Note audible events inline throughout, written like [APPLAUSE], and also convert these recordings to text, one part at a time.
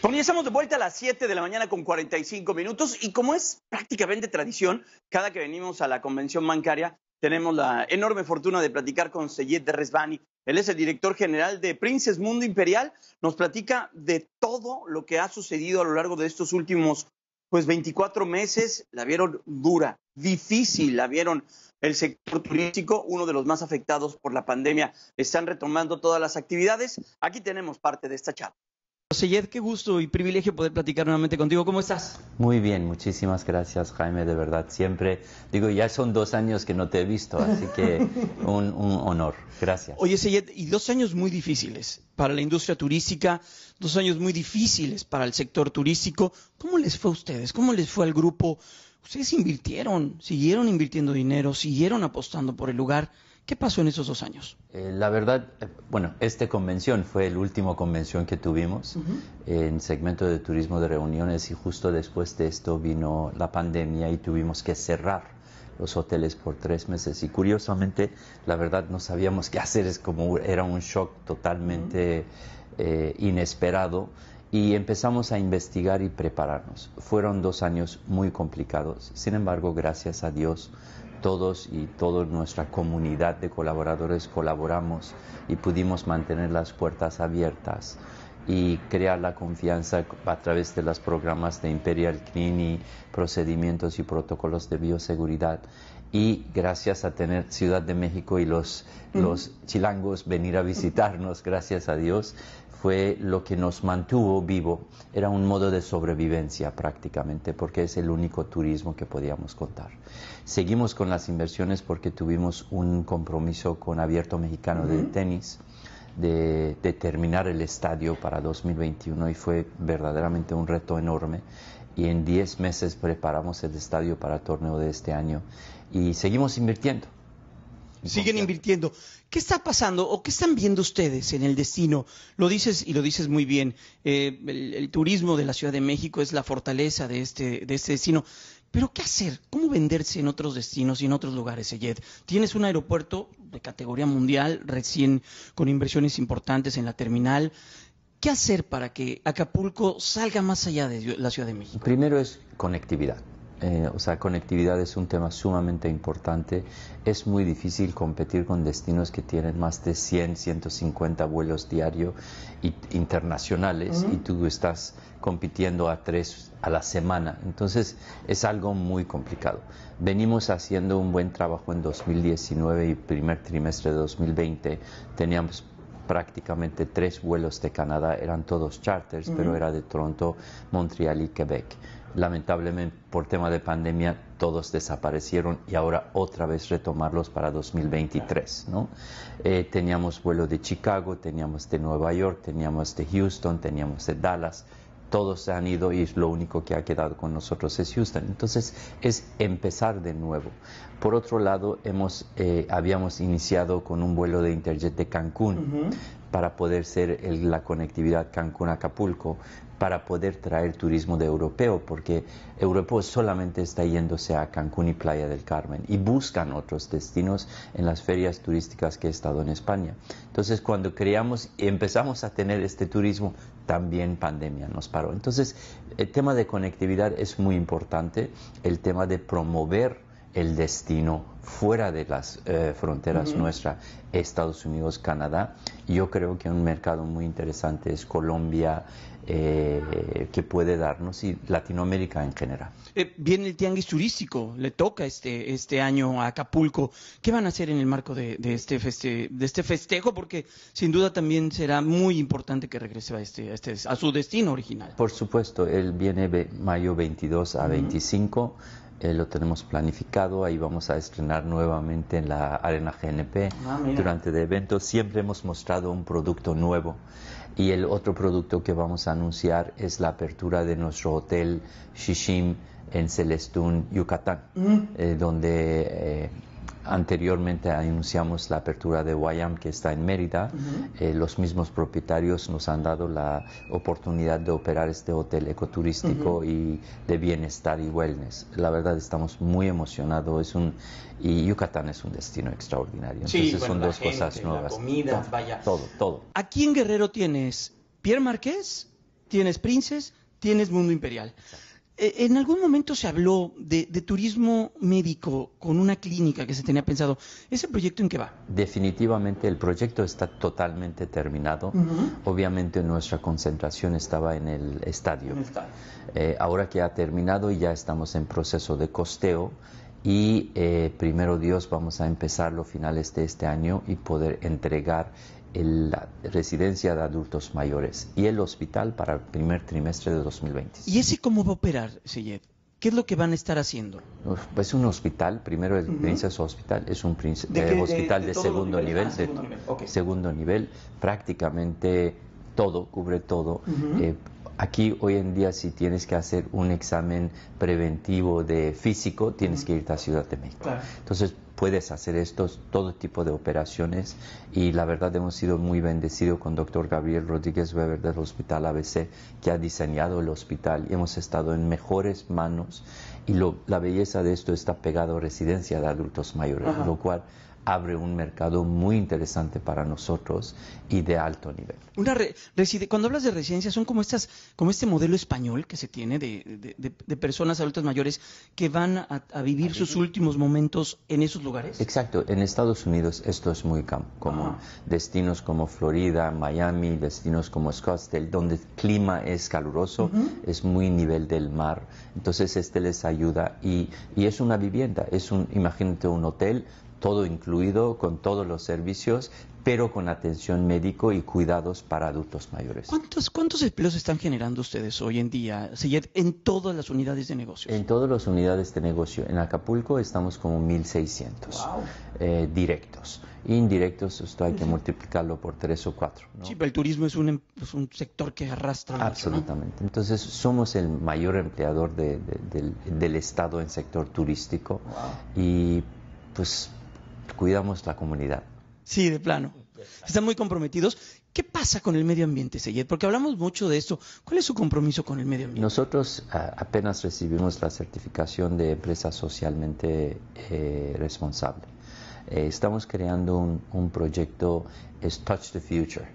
Comenzamos de vuelta a las 7 de la mañana con 45 minutos y como es prácticamente tradición, cada que venimos a la convención bancaria tenemos la enorme fortuna de platicar con Seyed de Resbani. Él es el director general de Princes Mundo Imperial. Nos platica de todo lo que ha sucedido a lo largo de estos últimos pues 24 meses. La vieron dura, difícil, la vieron el sector turístico, uno de los más afectados por la pandemia. Están retomando todas las actividades. Aquí tenemos parte de esta charla. Seyed, qué gusto y privilegio poder platicar nuevamente contigo. ¿Cómo estás? Muy bien, muchísimas gracias, Jaime, de verdad. Siempre digo, ya son dos años que no te he visto, así que [LAUGHS] un, honor. Gracias. Oye, Seyed, y dos años muy difíciles para la industria turística, dos años muy difíciles para el sector turístico. ¿Cómo les fue a ustedes? ¿Cómo les fue al grupo? Ustedes invirtieron, siguieron invirtiendo dinero, siguieron apostando por el lugar. ¿Qué pasó en esos dos años? Eh, la verdad, eh, bueno, esta convención fue el último convención que tuvimos en segmento de turismo de reuniones y justo después de esto vino la pandemia y tuvimos que cerrar los hoteles por tres meses y curiosamente la verdad no sabíamos qué hacer es como era un shock totalmente eh, inesperado y empezamos a investigar y prepararnos fueron dos años muy complicados sin embargo gracias a Dios todos y toda nuestra comunidad de colaboradores colaboramos y pudimos mantener las puertas abiertas y crear la confianza a través de los programas de Imperial Clean y procedimientos y protocolos de bioseguridad y gracias a tener Ciudad de México y los, los chilangos venir a visitarnos, [LAUGHS] gracias a Dios, fue lo que nos mantuvo vivo. Era un modo de sobrevivencia prácticamente, porque es el único turismo que podíamos contar. Seguimos con las inversiones porque tuvimos un compromiso con Abierto Mexicano de Tenis. De, de terminar el estadio para 2021 y fue verdaderamente un reto enorme y en 10 meses preparamos el estadio para el torneo de este año y seguimos invirtiendo. Siguen invirtiendo. ¿Qué está pasando o qué están viendo ustedes en el destino? Lo dices y lo dices muy bien. Eh, el, turismo de la Ciudad de México es la fortaleza de este, de este destino. Pero ¿qué hacer? ¿Cómo venderse en otros destinos y en otros lugares, Eyed? Tienes un aeropuerto de categoría mundial, recién con inversiones importantes en la terminal. ¿Qué hacer para que Acapulco salga más allá de la Ciudad de México? Primero es conectividad. Eh, o sea, conectividad es un tema sumamente importante. Es muy difícil competir con destinos que tienen más de 100, 150 vuelos diarios internacionales y tú estás compitiendo a tres a la semana. Entonces es algo muy complicado. Venimos haciendo un buen trabajo en 2019 y primer trimestre de 2020. Teníamos prácticamente tres vuelos de Canadá, eran todos charters, pero era de Toronto, Montreal y Quebec. Lamentablemente, por tema de pandemia, todos desaparecieron y ahora otra vez retomarlos para 2023. Eh, teníamos vuelo de Chicago, teníamos de Nueva York, teníamos de Houston, teníamos de Dallas todos se han ido y lo único que ha quedado con nosotros es Houston. Entonces es empezar de nuevo. Por otro lado, hemos, eh, habíamos iniciado con un vuelo de Interjet de Cancún para poder ser la conectividad Cancún-Acapulco, para poder traer turismo de europeo, porque europeo solamente está yéndose a Cancún y Playa del Carmen y buscan otros destinos en las ferias turísticas que he estado en España. Entonces, cuando creamos y empezamos a tener este turismo, también pandemia nos paró. Entonces, el tema de conectividad es muy importante, el tema de promover el destino fuera de las eh, fronteras nuestras, Estados Unidos, Canadá. Yo creo que un mercado muy interesante es Colombia, eh, que puede darnos, y Latinoamérica en general. Eh, viene el tianguis turístico, le toca este, este año a Acapulco. ¿Qué van a hacer en el marco de, este de este festejo? Porque sin duda también será muy importante que regrese a, este, a, este, su destino original. Por supuesto, él viene mayo 22 a 25. Eh, lo tenemos planificado, ahí vamos a estrenar nuevamente en la Arena GNP. Ah, Durante el evento siempre hemos mostrado un producto nuevo y el otro producto que vamos a anunciar es la apertura de nuestro hotel Shishim en Celestún, Yucatán, mm. eh, donde... Eh, anteriormente anunciamos la apertura de Guayam, que está en Mérida. Eh, los mismos propietarios nos han dado la oportunidad de operar este hotel ecoturístico y de bienestar y wellness. La verdad, estamos muy emocionados. Es un, y Yucatán es un destino extraordinario. Sí, Entonces son dos cosas nuevas. comida, vaya. Todo, todo. Aquí en Guerrero tienes Pierre Marqués, tienes Princes, tienes Mundo Imperial. Eh, en algún momento se habló de, turismo médico con una clínica que se tenía pensado. ¿Ese proyecto en qué va? Definitivamente el proyecto está totalmente terminado. Obviamente nuestra concentración estaba en el estadio. Eh, ahora que ha terminado y ya estamos en proceso de costeo y eh, primero Dios vamos a empezar los finales de este año y poder entregar la residencia de adultos mayores y el hospital para el primer trimestre de 2020. ¿Y ese cómo va a operar, Sillet. ¿Qué es lo que van a estar haciendo? Pues un hospital, primero el uh Hospital, es un hospital de, segundo nivel, segundo, nivel. prácticamente todo, cubre todo. Aquí hoy en día si tienes que hacer un examen preventivo de físico, tienes que irte a Ciudad de México. Entonces puedes hacer estos, todo tipo de operaciones y la verdad hemos sido muy bendecidos con doctor Gabriel Rodríguez Weber del Hospital ABC que ha diseñado el hospital y hemos estado en mejores manos y la belleza de esto está pegado a residencia de adultos mayores, lo cual abre un mercado muy interesante para nosotros y de alto nivel. Una cuando hablas de residencia, son como estas, como este modelo español que se tiene de, personas adultas mayores que van a, vivir sus últimos momentos en esos lugares. Exacto, en Estados Unidos esto es muy común. Destinos como Florida, Miami, destinos como Scottsdale, donde el clima es caluroso, es muy nivel del mar, entonces este les ayuda y, y es una vivienda, es un, imagínate un hotel todo incluido, con todos los servicios, pero con atención médico y cuidados para adultos mayores. ¿Cuántos, cuántos empleos están generando ustedes hoy en día, en todas las unidades de negocio? En todas las unidades de negocio. En Acapulco estamos como 1.600 eh, directos. Indirectos, esto hay que multiplicarlo por tres o cuatro. Sí, pero el turismo es un, em, sector que arrastra. Absolutamente. Mucho, ¿no? Entonces, somos el mayor empleador del, Estado en sector turístico y pues cuidamos la comunidad. Sí, de plano. Están muy comprometidos. ¿Qué pasa con el medio ambiente, Seyed? Porque hablamos mucho de esto. ¿Cuál es su compromiso con el medio ambiente? Nosotros apenas recibimos la certificación de empresa socialmente eh, responsable. Eh, estamos creando un, proyecto, es Touch the Future,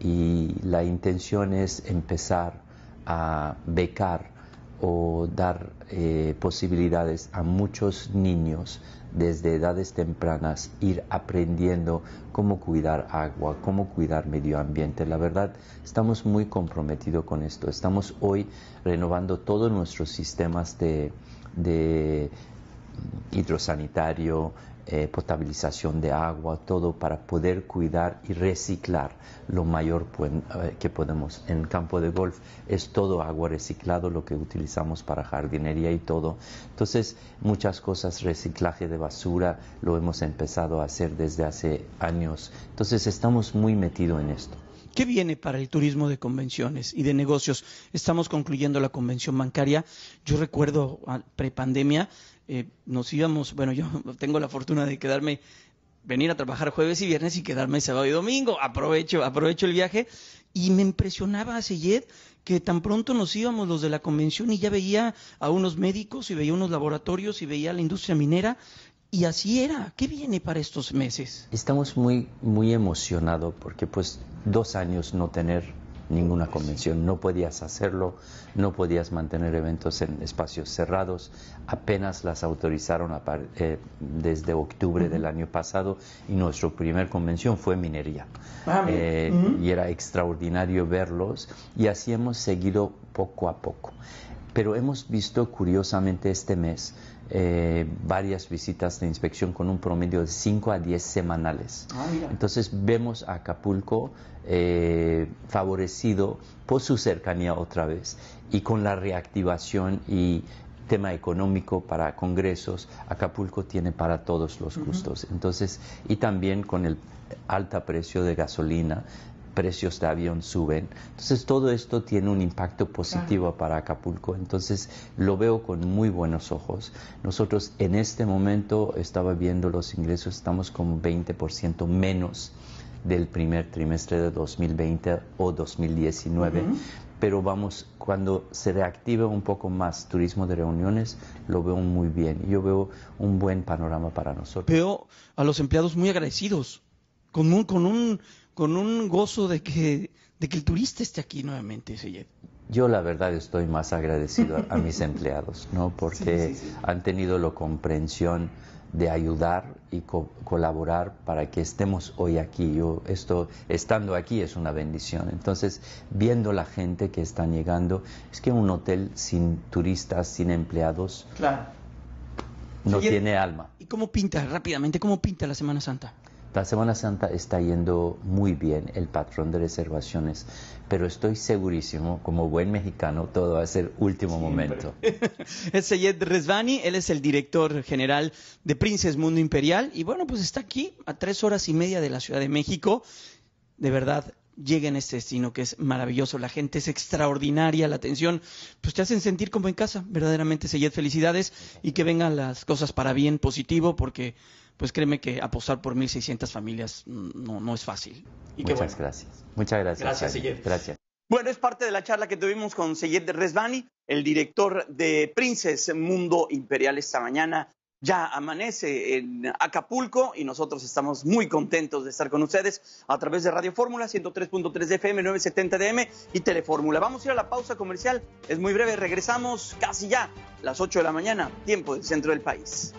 y la intención es empezar a becar o dar eh, posibilidades a muchos niños desde edades tempranas ir aprendiendo cómo cuidar agua, cómo cuidar medio ambiente. La verdad, estamos muy comprometidos con esto. Estamos hoy renovando todos nuestros sistemas de, hidrosanitario, eh, potabilización de agua, todo para poder cuidar y reciclar lo mayor eh, que podemos. En campo de golf es todo agua reciclado, lo que utilizamos para jardinería y todo. Entonces, muchas cosas, reciclaje de basura, lo hemos empezado a hacer desde hace años. Entonces, estamos muy metidos en esto. ¿Qué viene para el turismo de convenciones y de negocios? Estamos concluyendo la convención bancaria. Yo recuerdo prepandemia, eh, nos íbamos, bueno, yo [LAUGHS] tengo la fortuna de quedarme venir a trabajar jueves y viernes y quedarme sábado y domingo. Aprovecho, aprovecho el viaje. Y me impresionaba a Seyed que tan pronto nos íbamos los de la convención y ya veía a unos médicos y veía unos laboratorios y veía la industria minera y así era. ¿Qué viene para estos meses? Estamos muy, muy emocionados porque pues dos años no tener ninguna convención, no podías hacerlo, no podías mantener eventos en espacios cerrados, apenas las autorizaron eh, desde octubre del año pasado y nuestra primer convención fue minería. Ah, eh, y era extraordinario verlos y así hemos seguido poco a poco. Pero hemos visto curiosamente este mes eh, varias visitas de inspección con un promedio de 5 a 10 semanales. Ah, Entonces vemos a Acapulco eh, favorecido por su cercanía otra vez y con la reactivación y tema económico para congresos, Acapulco tiene para todos los gustos. Entonces, y también con el alta precio de gasolina, precios de avión suben. Entonces todo esto tiene un impacto positivo para Acapulco. Entonces lo veo con muy buenos ojos. Nosotros en este momento estaba viendo los ingresos, estamos con 20% menos del primer trimestre de 2020 o 2019. Pero vamos, cuando se reactiva un poco más turismo de reuniones, lo veo muy bien. Yo veo un buen panorama para nosotros. Veo a los empleados muy agradecidos, con un, con un gozo de que, de que el turista esté aquí nuevamente, Seyed. Yo la verdad estoy más agradecido a, mis empleados, ¿no? Porque han tenido la comprensión de ayudar y colaborar para que estemos hoy aquí. Yo esto estando aquí es una bendición. Entonces, viendo la gente que están llegando, es que un hotel sin turistas, sin empleados, no tiene alma. ¿Y cómo pinta rápidamente cómo pinta la Semana Santa? La Semana Santa está yendo muy bien, el patrón de reservaciones, pero estoy segurísimo, como buen mexicano, todo va a ser último momento. [LAUGHS] es Seyed Resvani, él es el director general de Princes Mundo Imperial y bueno, pues está aquí a tres horas y media de la Ciudad de México. De verdad, llega en este destino que es maravilloso, la gente es extraordinaria, la atención, pues te hacen sentir como en casa, verdaderamente, Seyed, felicidades y que vengan las cosas para bien, positivo, porque pues créeme que apostar por 1.600 familias no, es fácil. Y Muchas gracias. Muchas gracias. Gracias, Seyed. Gracias. Bueno, es parte de la charla que tuvimos con Seyed Resbani, el director de Princes Mundo Imperial esta mañana. Ya amanece en Acapulco y nosotros estamos muy contentos de estar con ustedes a través de Radio Fórmula 103.3 FM, 970 DM y Telefórmula. Vamos a ir a la pausa comercial, es muy breve, regresamos casi ya, las 8 de la mañana, tiempo del centro del país.